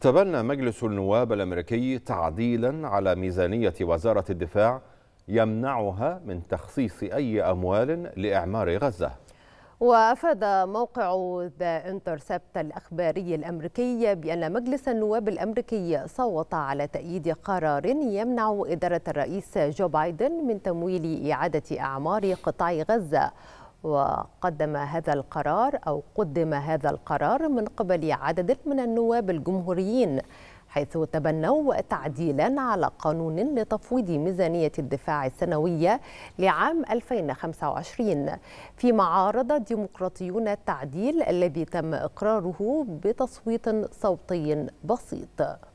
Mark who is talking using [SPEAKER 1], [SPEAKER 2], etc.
[SPEAKER 1] تبنى مجلس النواب الأمريكي تعديلا على ميزانية وزارة الدفاع يمنعها من تخصيص أي أموال لإعمار غزة
[SPEAKER 2] وأفاد موقع ذا انترسبت الأخباري الأمريكي بأن مجلس النواب الأمريكي صوت على تأييد قرار يمنع إدارة الرئيس جو بايدن من تمويل إعادة أعمار قطاع غزة وقدم هذا القرار أو قدم هذا القرار من قبل عدد من النواب الجمهوريين حيث تبنوا تعديلا على قانون لتفويض ميزانية الدفاع السنوية لعام 2025 فيما عارض الديمقراطيون التعديل الذي تم إقراره بتصويت صوتي بسيط